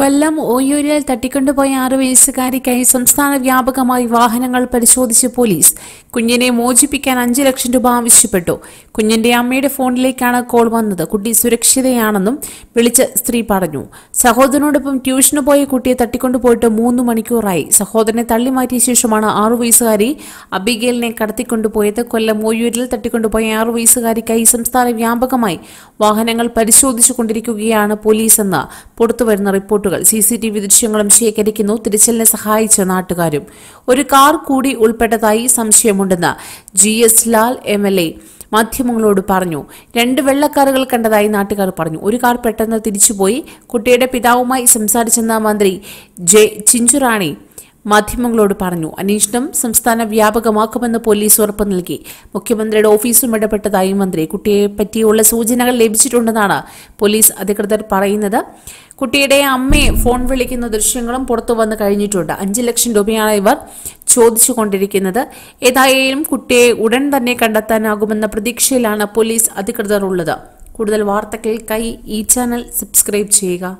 കൊല്ലം ഓയൂരിൽ തട്ടിക്കൊണ്ടുപോയ ആറ് വയസ്സുകാരിക്കായി സംസ്ഥാന വ്യാപകമായി വാഹനങ്ങൾ പരിശോധിച്ച് പോലീസ് കുഞ്ഞിനെ മോചിപ്പിക്കാൻ അഞ്ചു ലക്ഷം രൂപ ആവശ്യപ്പെട്ടു കുഞ്ഞിന്റെ അമ്മയുടെ ഫോണിലേക്കാണ് കോൾ വന്നത് കുട്ടി സുരക്ഷിതയാണെന്നും വിളിച്ച സ്ത്രീ പറഞ്ഞു സഹോദരനോടൊപ്പം ട്യൂഷന് പോയ കുട്ടിയെ പോയിട്ട് മൂന്ന് മണിക്കൂറായി സഹോദരനെ തള്ളിമാറ്റിയ ശേഷമാണ് ആറു വയസ്സുകാരി അബിഗേലിനെ കടത്തിക്കൊണ്ടുപോയത് കൊല്ലം ഓയൂരിൽ തട്ടിക്കൊണ്ടുപോയ ആറു വയസ്സുകാരിക്കായി സംസ്ഥാന വ്യാപകമായി വാഹനങ്ങൾ പരിശോധിച്ചു കൊണ്ടിരിക്കുകയാണ് എന്ന് പുറത്തുവരുന്ന റിപ്പോർട്ടുകൾ സി സി ടി വി ദൃശ്യങ്ങളും ശേഖരിക്കുന്നു തിരച്ചിലിനെ സഹായിച്ച നാട്ടുകാരും ഒരു കാർ കൂടി ഉൾപ്പെട്ടതായി സംശയമുണ്ടെന്ന് G S Lal M L A മാധ്യമങ്ങളോട് പറഞ്ഞു രണ്ട് വെള്ളക്കാറുകൾ കണ്ടതായി നാട്ടുകാർ പറഞ്ഞു ഒരു കാർ പെട്ടെന്ന് തിരിച്ചുപോയി കുട്ടിയുടെ പിതാവുമായി സംസാരിച്ചെന്ന മന്ത്രി ജെ ചിഞ്ചുറാണി മാധ്യമങ്ങളോട് പറഞ്ഞു അന്വേഷണം സംസ്ഥാന വ്യാപകമാക്കുമെന്ന് പോലീസ് ഉറപ്പ് നൽകി മുഖ്യമന്ത്രിയുടെ ഓഫീസും ഇടപെട്ടതായി മന്ത്രി കുട്ടിയെ പറ്റിയുള്ള സൂചനകൾ ലഭിച്ചിട്ടുണ്ടെന്നാണ് പോലീസ് അധികൃതർ പറയുന്നത് കുട്ടിയുടെ അമ്മയെ ഫോൺ വിളിക്കുന്ന ദൃശ്യങ്ങളും പുറത്തു വന്നു കഴിഞ്ഞിട്ടുണ്ട് അഞ്ച് ലക്ഷം രൂപയാണ് ഇവർ ചോദിച്ചുകൊണ്ടിരിക്കുന്നത് ഏതായാലും കുട്ടിയെ ഉടൻ തന്നെ കണ്ടെത്താനാകുമെന്ന പ്രതീക്ഷയിലാണ് പോലീസ് അധികൃതർ ഉള്ളത് കൂടുതൽ വാർത്തകൾക്കായി ഈ ചാനൽ സബ്സ്ക്രൈബ് ചെയ്യുക